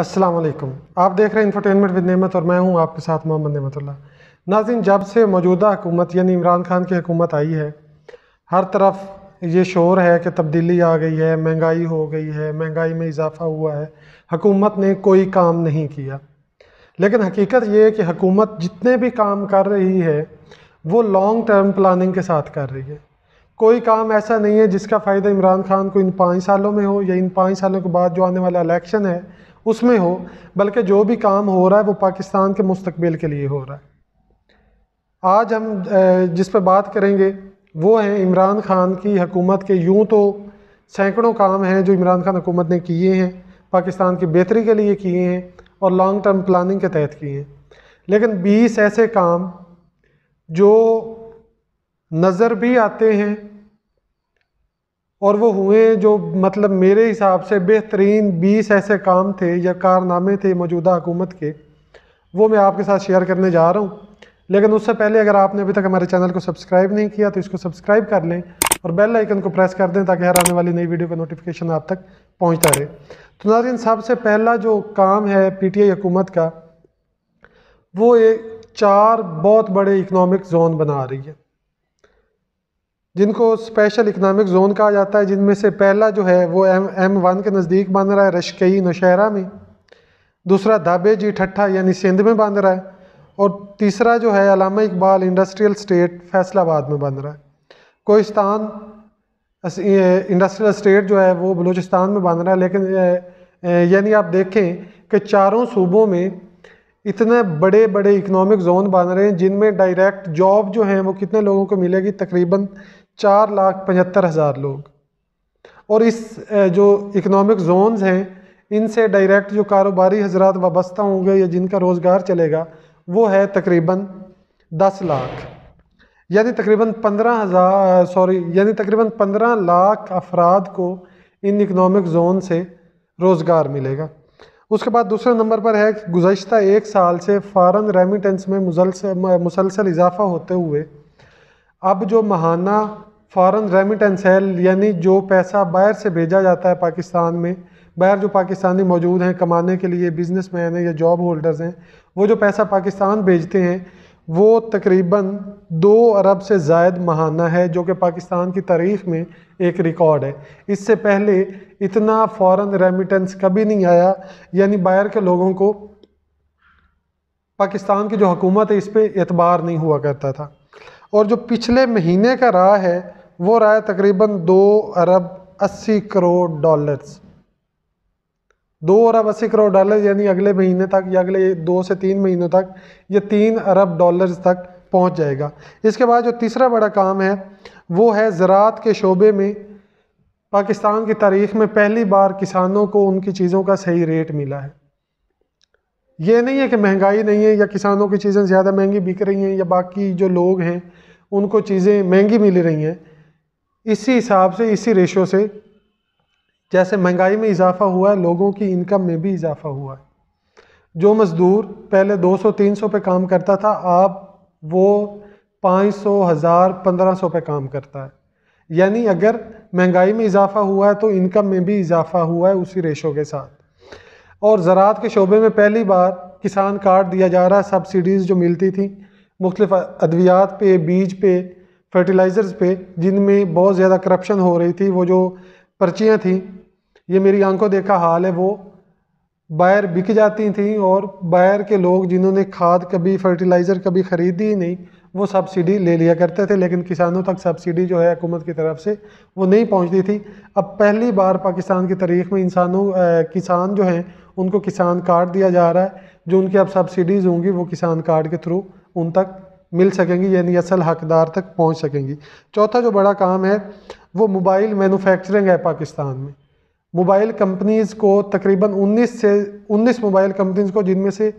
अस्सलाम वालेकुम आप देख रहे हैं इंफरटेनमेंट विद नेमत और मैं हूं आपके साथ मोहम्मद नेमतुल्ला नाजिन जब से मौजूदा हुकूमत यानी इमरान खान की हुकूमत आई है हर तरफ ये शोर है कि तब्दीली आ गई है महंगाई हो गई है महंगाई में इजाफा हुआ है हुकूमत ने कोई काम नहीं किया लेकिन हकीकत ये है कि हुकूमत जितने भी काम कर रही है वो लॉन्ग टर्म प्लानिंग के साथ कर रही है कोई काम ऐसा नहीं है जिसका फ़ायदा इमरान खान को इन पाँच सालों में हो या इन पाँच सालों के बाद जो आने वाला इलेक्शन है उसमें हो बल्कि जो भी काम हो रहा है वो पाकिस्तान के मुस्तबिल के लिए हो रहा है आज हम जिस पर बात करेंगे वो हैं इमरान खान की हकूमत के यूँ तो सैकड़ों काम हैं जो इमरान खान हुकूमत ने किए हैं पाकिस्तान की बेहतरी के लिए किए हैं और लॉन्ग टर्म प्लानिंग के तहत किए हैं लेकिन 20 ऐसे काम जो नज़र भी आते हैं और वो हुए जो मतलब मेरे हिसाब से बेहतरीन 20 ऐसे काम थे या कारनामे थे मौजूदा हुकूमत के वो मैं आपके साथ शेयर करने जा रहा हूँ लेकिन उससे पहले अगर आपने अभी तक हमारे चैनल को सब्सक्राइब नहीं किया तो इसको सब्सक्राइब कर लें और बेल आइकन को प्रेस कर दें ताकि हर आने वाली नई वीडियो का नोटिफिकेशन आप तक पहुँचता रहे तो नाजिन सबसे पहला जो काम है पी टी आई हुकूमत का वो एक चार बहुत बड़े इकनॉमिक जोन बना रही है जिनको स्पेशल इकनॉमिक जोन कहा जाता है जिनमें से पहला जो है वो एम एम वन के नज़दीक बन रहा है रशकई नौशहरा में दूसरा धाबे जी ठट्ठा यानी सिंध में बन रहा है और तीसरा जो है अलामा इकबाल इंडस्ट्रियल स्टेट फैसलाबाद में बन रहा है कोहिस्तान इंडस्ट्रियल स्टेट जो है वो बलूचिस्तान में बन रहा है लेकिन यानी आप देखें कि चारों सूबों में इतने बड़े बड़े इकनॉमिक जोन बन रहे हैं जिनमें डायरेक्ट जॉब जो हैं वो कितने लोगों को मिलेगी तकरीबन चार लाख पचहत्तर हज़ार लोग और इस जो इकनॉमिक जोन्स हैं इनसे डायरेक्ट जो कारोबारी हजरात वाबस्ता होंगे या जिनका रोज़गार चलेगा वो है तकरीबन दस लाख यानी तकरीबन पंद्रह हज़ार सॉरी यानी तकरीबन पंद्रह लाख अफराद को इन इकनॉमिक जोन से रोज़गार मिलेगा उसके बाद दूसरे नंबर पर है गुज्त एक साल से फ़ारन रेमिटेंस में मुसलसल इजाफ़ा होते हुए अब जो महाना फ़ॉरन रेमिटेंस सेल यानी जो पैसा बाहर से भेजा जाता है पाकिस्तान में बाहर जो पाकिस्तानी मौजूद हैं कमाने के लिए बिजनेस मैन हैं या जॉब होल्डर्स हैं वो जो पैसा पाकिस्तान भेजते हैं वो तकरीबन दो अरब से जायद महाना है जो कि पाकिस्तान की तारीख में एक रिकॉर्ड है इससे पहले इतना फ़ॉरन रेमिटेंस कभी नहीं आया यानी बाहर के लोगों को पाकिस्तान की जो हुकूमत है इस पर एतबार नहीं हुआ करता था और जो पिछले महीने का रहा है वो रहा है तकरीबन दो अरब अस्सी करोड़ डॉलर्स दो अरब अस्सी करोड़ डॉलर यानी अगले महीने तक या अगले दो से तीन महीनों तक ये तीन अरब डॉलर्स तक पहुंच जाएगा इसके बाद जो तीसरा बड़ा काम है वो है ज़रात के शोबे में पाकिस्तान की तारीख में पहली बार किसानों को उनकी चीज़ों का सही रेट मिला है ये नहीं है कि महंगाई नहीं है या किसानों की चीज़ें ज़्यादा महंगी बिक रही हैं या बाकी जो लोग हैं उनको चीज़ें महंगी मिल रही हैं इसी हिसाब से इसी रेशो से जैसे महंगाई में इजाफा हुआ है लोगों की इनकम में भी इजाफा हुआ है जो मज़दूर पहले 200-300 पे काम करता था आप वो 500, हज़ार 1500 पे काम करता है यानी अगर महंगाई में इजाफा हुआ है तो इनकम में भी इजाफा हुआ है उसी रेशो के साथ और ज़रात के शोबे में पहली बार किसान कार्ड दिया जा रहा है सब्सिडीज़ जो मिलती थी मुख्तफ अद्वियात पे बीज पे फर्टिलाइज़र्स पे जिनमें बहुत ज़्यादा करप्शन हो रही थी वो जो पर्चियाँ थी ये मेरी आंखों देखा हाल है वो बाहर बिक जाती थी और बाहर के लोग जिन्होंने खाद कभी फर्टिलाइज़र कभी ख़रीदी ही नहीं वो सब्सिडी ले लिया करते थे लेकिन किसानों तक सब्सिडी जो है हुकूमत की तरफ से वो नहीं पहुंचती थी अब पहली बार पाकिस्तान की तारीख में इंसानों किसान जो हैं उनको किसान कार्ड दिया जा रहा है जो उनकी अब सब्सिडीज़ होंगी वो किसान कार्ड के थ्रू उन तक मिल सकेंगी यानी असल हकदार तक पहुंच सकेंगी चौथा जो बड़ा काम है वो मोबाइल मैन्युफैक्चरिंग है पाकिस्तान में मोबाइल कंपनीज़ को तकरीबन 19 से 19 मोबाइल कंपनीज़ को जिनमें से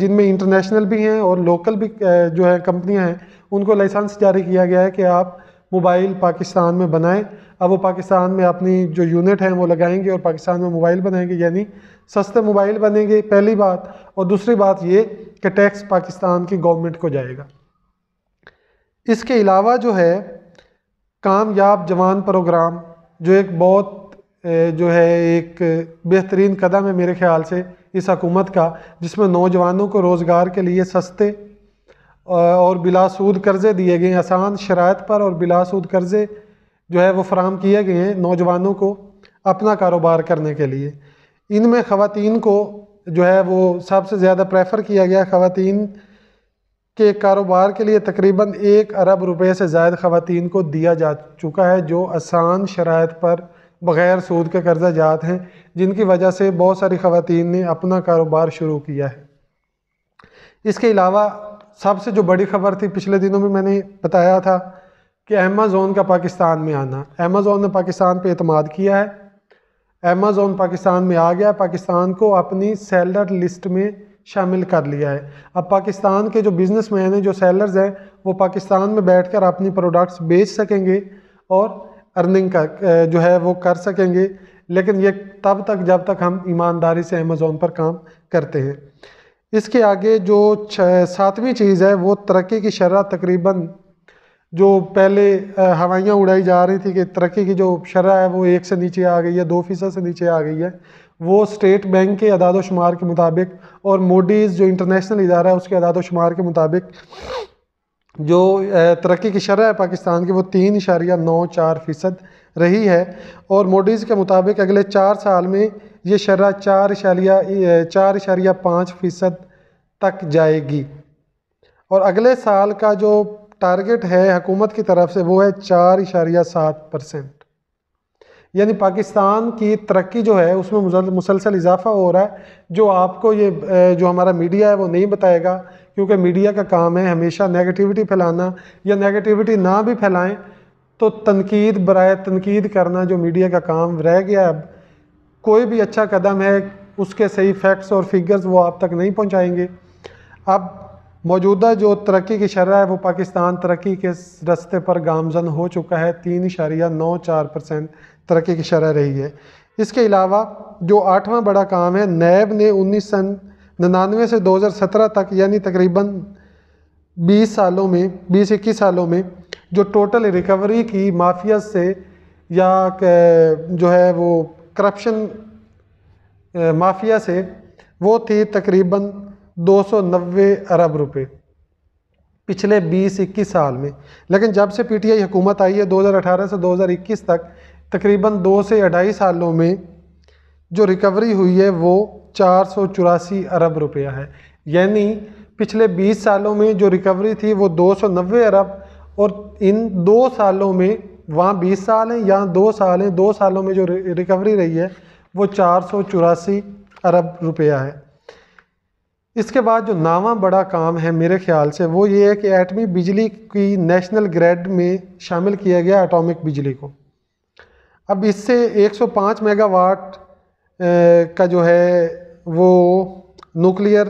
जिनमें इंटरनेशनल भी हैं और लोकल भी जो है कंपनियां हैं उनको लाइसेंस जारी किया गया है कि आप मोबाइल पाकिस्तान में बनाएं अब वो पाकिस्तान में अपनी जो यूनिट हैं वो लगाएंगे और पाकिस्तान में मोबाइल बनाएंगे यानी सस्ते मोबाइल बनेंगे पहली बात और दूसरी बात ये कि टैक्स पाकिस्तान की गवर्नमेंट को जाएगा इसके अलावा जो है कामयाब जवान प्रोग्राम जो एक बहुत जो है एक बेहतरीन कदम है मेरे ख्याल से इस हकूमत का जिसमें नौजवानों को रोज़गार के लिए सस्ते और बिलासूद कर्ज़े दिए गए हैं आसान शरात पर और बिलासूद कर्ज़े जो है वो फ्राहम किए गए हैं नौजवानों को अपना कारोबार करने के लिए इनमें ख़वान को जो है वो सबसे ज़्यादा प्रेफर किया गया ख़वान के कारोबार के लिए तकरीबन एक अरब रुपये से ज़ायद ख़वान को दिया जा चुका है जो आसान शराइ पर बग़ैर सूद के कर्जा जात हैं जिनकी वजह से बहुत सारी ख़वान ने अपना कारोबार शुरू किया है इसके अलावा सबसे जो बड़ी ख़बर थी पिछले दिनों में मैंने बताया था कि अमेज़ोन का पाकिस्तान में आना अमेज़ोन ने पाकिस्तान पर अतमाद किया है अमेज़ोन पाकिस्तान में आ गया पाकिस्तान को अपनी सेलर लिस्ट में शामिल कर लिया है अब पाकिस्तान के जो बिज़नेस मैन हैं जो सेलर्स हैं वो पाकिस्तान में बैठ कर अपनी प्रोडक्ट्स बेच सकेंगे और अर्निंग का जो है वो कर सकेंगे लेकिन ये तब तक जब तक हम ईमानदारी से अमेज़ोन पर काम करते हैं इसके आगे जो सातवीं चीज़ है वो तरक्की की शरह तकरीबन जो पहले हवाइयाँ उड़ाई जा रही थी कि तरक्की की जो शरह है वो एक से नीचे आ गई है दो फ़ीसद से नीचे आ गई है वो स्टेट बैंक के अदाद शुमार के मुताबिक और मोडीज़ जो इंटरनेशनल इदारा है उसके अदाद शुमार के मुताबिक जो तरक्की की शरह है पाकिस्तान की वो तीन इशारिया नौ चार फ़ीसद रही है और मोडीज़ के मुताबिक अगले चार साल में ये शरह चार इशारिया चार इशारिया पाँच फ़ीसद तक जाएगी और अगले साल का जो टारगेट है हकूमत की तरफ से वो है चार इशारिया सात परसेंट यानी पाकिस्तान की तरक्की जो है उसमें मुसलसल इजाफा हो रहा है जो आपको ये जो हमारा मीडिया है वो नहीं बताएगा क्योंकि मीडिया का काम है हमेशा नेगेटिविटी फैलाना या नेगेटिविटी ना भी फैलाएं तो तनकीद बरए तनकीद करना जो मीडिया का काम रह गया अब कोई भी अच्छा कदम है उसके सही फैक्ट्स और फिगर्स वो आप तक नहीं पहुँचाएंगे अब मौजूदा जो तरक्की की शरह है वो पाकिस्तान तरक्की के रस्ते पर गामजन हो चुका है तीन इशारिया नौ चार परसेंट तरक्की की शरह रही है इसके अलावा जो आठवां बड़ा काम है नैब ने उन्नीस सन निन्यानवे से दो हज़ार सत्रह तक यानी तकरीबन बीस सालों में बीस इक्कीस सालों में जो टोटल रिकवरी की माफिया से या जो है वो करप्शन माफिया से वो थी तकरीबन 290 अरब रुपए पिछले 20-21 साल में लेकिन जब से पीटीआई हुकूमत आई है 2018 से 2021 तक तकरीबन दो से अढ़ाई सालों में जो रिकवरी हुई है वो चार अरब रुपया है यानी पिछले 20 सालों में जो रिकवरी थी वो 290 अरब और इन दो सालों में वहाँ 20 साल हैं यहाँ दो साल हैं दो सालों में जो रिकवरी रही है वो चार अरब रुपया है इसके बाद जो नावा बड़ा काम है मेरे ख्याल से वो ये है कि एटमी बिजली की नेशनल ग्रेड में शामिल किया गया एटॉमिक बिजली को अब इससे 105 मेगावाट का जो है वो न्यूक्लियर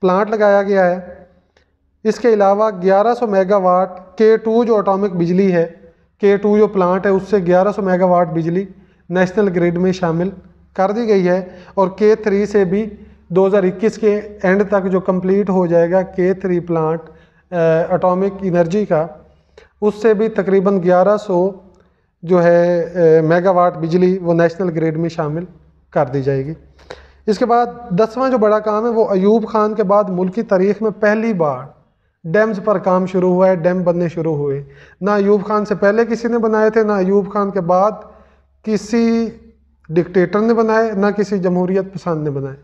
प्लांट लगाया गया है इसके अलावा 1100 मेगावाट के टू जो एटॉमिक बिजली है के टू जो प्लांट है उससे 1100 मेगावाट बिजली नेशनल ग्रिड में शामिल कर दी गई है और के थ्री से भी 2021 के एंड तक जो कंप्लीट हो जाएगा के थ्री प्लांट एटॉमिक इनर्जी का उससे भी तकरीबन 1100 जो है मेगावाट बिजली वो नेशनल ग्रिड में शामिल कर दी जाएगी इसके बाद दसवां जो बड़ा काम है वो अयूब खान के बाद मुल्क की तारीख में पहली बार डैम्स पर काम शुरू हुआ है डैम बनने शुरू हुए ना अयूब खान से पहले किसी ने बनाए थे ना अयूब खान के बाद किसी डिक्टेटर ने बनाए ना किसी जमहूरियत पसंद ने बनाए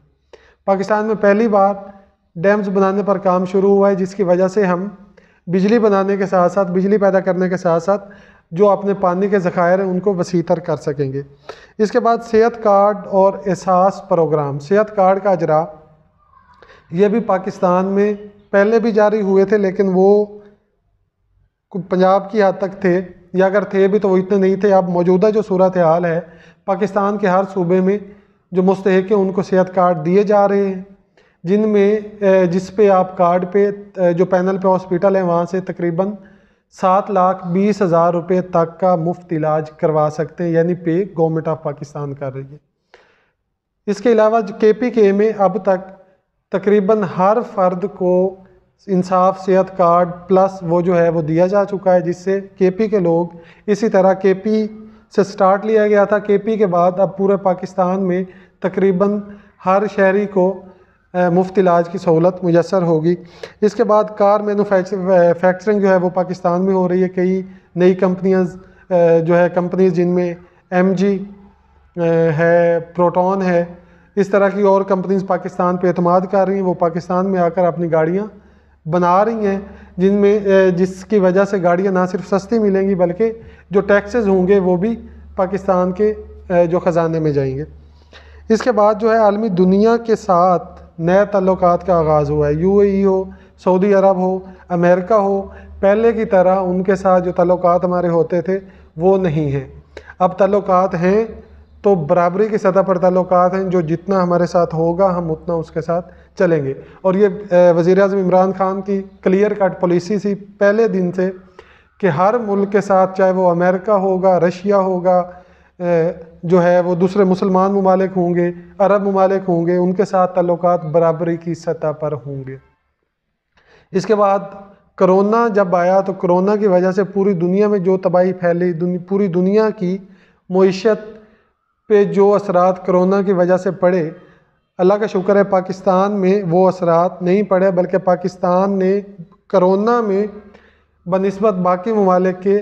पाकिस्तान में पहली बार डैम्स बनाने पर काम शुरू हुआ है जिसकी वजह से हम बिजली बनाने के साथ साथ बिजली पैदा करने के साथ साथ जो अपने पानी के ज़खायर हैं उनको वसीतर कर सकेंगे इसके बाद सेहत कार्ड और एहसास प्रोग्राम सेहत कार्ड का अजरा ये भी पाकिस्तान में पहले भी जारी हुए थे लेकिन वो पंजाब की हद तक थे या अगर थे भी तो वो इतने नहीं थे अब मौजूदा जो सूरत हाल है पाकिस्तान के हर सूबे में जो मुस्तक हैं उनको सेहत कार्ड दिए जा रहे हैं जिनमें जिस पे आप कार्ड पे जो पैनल पे हॉस्पिटल हैं वहाँ से तकरीबन सात लाख बीस हज़ार रुपये तक का मुफ्त इलाज करवा सकते हैं यानी पे गवर्नमेंट ऑफ पाकिस्तान कर रही है इसके अलावा के पी के में अब तक तकरीबन हर फर्द को इंसाफ सेहत कार्ड प्लस वो जो है वो दिया जा चुका है जिससे के पी के लोग इसी तरह के पी से स्टार्ट लिया गया था केपी के बाद अब पूरे पाकिस्तान में तकरीबन हर शहरी को मुफ्त इलाज की सहूलत मुयसर होगी इसके बाद कार मैनुफैक्चरिंग जो है वो पाकिस्तान में हो रही है कई नई कंपनियाज जो है कंपनीज जिनमें एम जी है प्रोटोन है इस तरह की और कंपनीज पाकिस्तान पे अतमाद कर रही हैं वो पाकिस्तान में आकर अपनी गाड़ियाँ बना रही हैं जिनमें जिसकी वजह से गाड़ियाँ ना सिर्फ सस्ती मिलेंगी बल्कि जो टैक्सेस होंगे वो भी पाकिस्तान के जो ख़जाने में जाएंगे इसके बाद जो है आलमी दुनिया के साथ नए तल्लक का आगाज़ हुआ है यू ए e हो सऊदी अरब हो अमेरिका हो पहले की तरह उनके साथ जो तल्लक हमारे होते थे वो नहीं हैं अब तल्लक हैं तो बराबरी की सतह पर तल्लक हैं जो जितना हमारे साथ होगा हम उतना उसके साथ चलेंगे और ये वज़ी अजम इमरान खान की क्लियर कट पॉलिसी थी पहले दिन से कि हर मुल्क के साथ चाहे वो अमेरिका होगा रशिया होगा जो है वो दूसरे मुसलमान ममालिक होंगे अरब ममालिक होंगे उनके साथ ताल्लुक बराबरी की सतह पर होंगे इसके बाद करोना जब आया तो करोना की वजह से पूरी दुनिया में जो तबाही फैली दुनि, पूरी दुनिया की मीशत पे जो असरात करोना की वजह से पड़े अल्लाह का शुक्र है पाकिस्तान में वो असरात नहीं पड़े बल्कि पाकिस्तान ने करोना में बनस्बत बाकी ममालिक के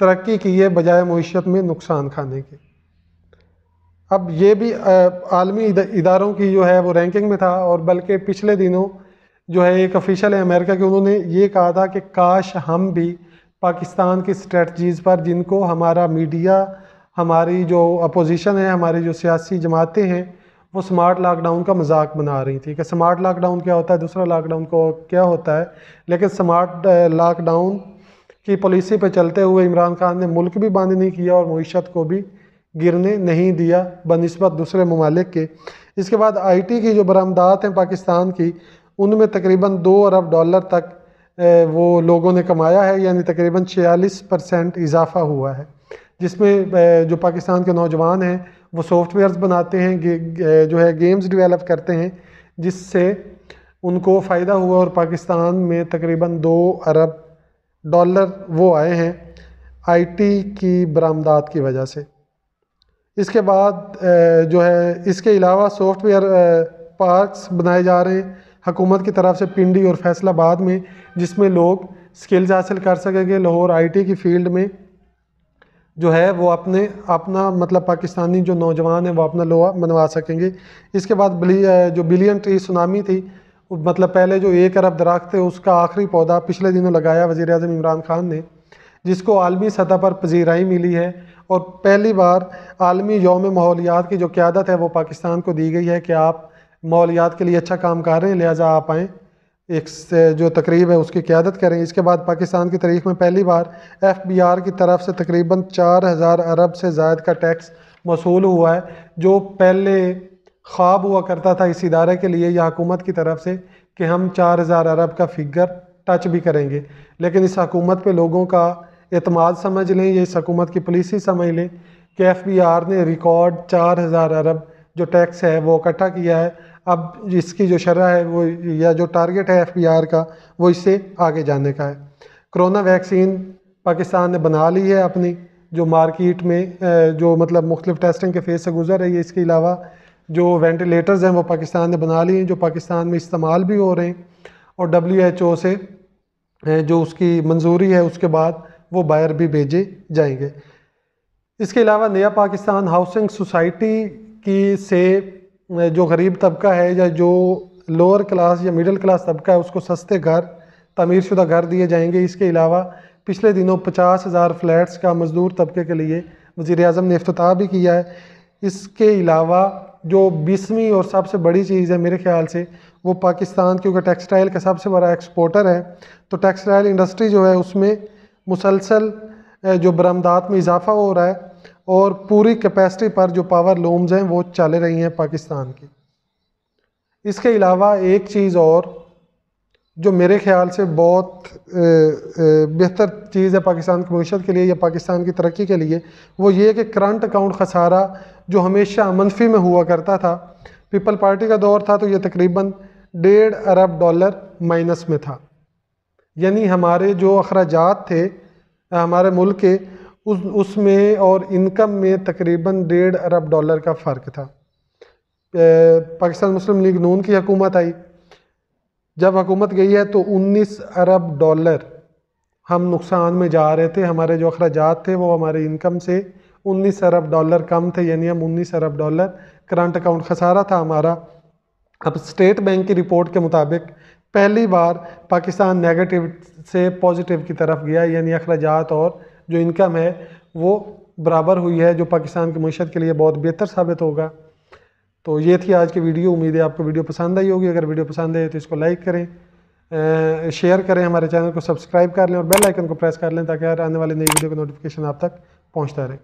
तरक्की की है बजाय मीशत में नुकसान खाने के अब ये भी आलमी इदारों की जो है वो रैंकिंग में था और बल्कि पिछले दिनों जो है एक ऑफिशल है अमेरिका के उन्होंने ये कहा था कि काश हम भी पाकिस्तान की स्ट्रेटजीज़ पर जिनको हमारा मीडिया हमारी जो अपोजिशन है हमारी जो सियासी जमातें हैं वो स्मार्ट लॉकडाउन का मजाक बना रही थी कि स्मार्ट लॉकडाउन क्या होता है दूसरा लॉकडाउन को क्या होता है लेकिन स्मार्ट लॉकडाउन की पॉलिसी पर चलते हुए इमरान खान ने मुल्क भी बंद नहीं किया और मीशत को भी गिरने नहीं दिया बनस्बत दूसरे ममालिक के इसके बाद आईटी की जो बरामदात हैं पाकिस्तान की उनमें तकरीबन दो अरब डॉलर तक वो लोगों ने कमाया है यानी तकरीबन छियालीस परसेंट इजाफा हुआ है जिसमें जो पाकिस्तान के नौजवान हैं वो सॉफ्टवेयर्स बनाते हैं जो है गेम्स डिवेलप करते हैं जिससे उनको फ़ायदा हुआ और पाकिस्तान में तकरीबन दो अरब डॉलर वो आए हैं आईटी की बरामदात की वजह से इसके बाद जो है इसके अलावा सॉफ्टवेयर पार्क्स बनाए जा रहे हैं हकूमत की तरफ से पिंडी और फैसलाबाद में जिसमें लोग स्किल्स हासिल कर सकेंगे लाहौर आईटी की फील्ड में जो है वो अपने अपना मतलब पाकिस्तानी जो नौजवान है वो अपना लोहा मनवा सकेंगे इसके बाद बिली, जो बिलियन ट्री सुनामी थी मतलब पहले जो एक अरब दरख्त थे उसका आखिरी पौधा पिछले दिनों लगाया वज़ी अजम इमरान खान ने जिसको आलमी सतह पर पजीराई मिली है और पहली बार आलमी योम माहौलियात की जो क्यादत है वो पाकिस्तान को दी गई है कि आप माहौलियात के लिए अच्छा काम कर रहे हैं लिहाजा आप आएँ एक से जो तकरीब है उसकी क्यादत करें इसके बाद पाकिस्तान की तारीख में पहली बार एफ बी आर की तरफ से तकरीबन चार हज़ार अरब से ज़ायद का टैक्स वसूल हुआ है जो पहले ख्वाब हुआ करता था इस इदारे के लिए या हकूमत की तरफ से कि हम चार हज़ार अरब का फिगर टच भी करेंगे लेकिन इस हकूमत पर लोगों का अतमाद समझ लें या इस हकूमत की पॉलिसी समझ लें कि एफ बी आर ने रिकॉर्ड चार हज़ार अरब जो टैक्स है वो इकट्ठा किया है अब इसकी जो शरह है वो या जो टारगेट है आर का वो इससे आगे जाने का है कोरोना वैक्सीन पाकिस्तान ने बना ली है अपनी जो मार्केट में जो मतलब मुख्तफ टेस्टिंग के फेज़ से गुजर रही है इसके अलावा जो वेंटिलेटर्स हैं वो पाकिस्तान ने बना ली हैं जो पाकिस्तान में इस्तेमाल भी हो रहे हैं और डब्ल्यू एच ओ से जो उसकी मंजूरी है उसके बाद वो बायर भी भेजे जाएंगे इसके अलावा नया पाकिस्तान हाउसिंग सोसाइटी की से जो गरीब तबका है या जो लोअर क्लास या मिडिल क्लास तबका है उसको सस्ते घर तमीर शुदा घर दिए जाएंगे इसके अलावा पिछले दिनों पचास हज़ार फ्लैट्स का मजदूर तबके के लिए वज़ी अजम ने अफ्ताह भी किया है इसके अलावा जो बीसवीं और सबसे बड़ी चीज़ है मेरे ख्याल से वो पाकिस्तान क्योंकि टेक्सटाइल का सबसे बड़ा एक्सपोर्टर है तो टेक्सटाइल इंडस्ट्री जो है उसमें मुसलसल जो बरामदात में इजाफ़ा हो रहा है और पूरी कैपेसिटी पर जो पावर लूम्स हैं वो चल रही हैं पाकिस्तान की इसके अलावा एक चीज़ और जो मेरे ख्याल से बहुत बेहतर चीज़ है पाकिस्तान की मीशत के लिए या पाकिस्तान की तरक्की के लिए वो ये कि करंट अकाउंट खसारा जो हमेशा मनफी में हुआ करता था पीपल पार्टी का दौर था तो ये तकरीबन डेढ़ अरब डॉलर माइनस में था यानी हमारे जो अखराज थे हमारे मुल्क के उस उसमें और इनकम में तकरीबन डेढ़ अरब डॉलर का फ़र्क था पाकिस्तान मुस्लिम लीग नून की हकूमत आई जब हकूमत गई है तो 19 अरब डॉलर हम नुकसान में जा रहे थे हमारे जो अखराज थे वो हमारे इनकम से 19 अरब डॉलर कम थे यानी हम 19 अरब डॉलर करंट अकाउंट खसारा था हमारा अब स्टेट बैंक की रिपोर्ट के मुताबिक पहली बार पाकिस्तान नेगेटिव से पॉजिटिव की तरफ गया यानी अखराज और जो इनकम है वो बराबर हुई है जो पाकिस्तान की मीशत के लिए बहुत बेहतर साबित होगा तो ये थी आज की वीडियो उम्मीद है आपको वीडियो पसंद आई होगी अगर वीडियो पसंद आए तो इसको लाइक करें शेयर करें हमारे चैनल को सब्सक्राइब कर लें और बेल आइकन को प्रेस कर लें ताकि आने वाली नई वीडियो का नोटिफिकेशन आप तक पहुंचता रहे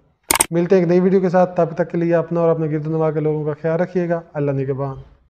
मिलते हैं एक नई वीडियो के साथ तब तक के लिए अपना और अपने गिरदनवा के लोगों का ख्याल रखिएगा अल्लाह निगबान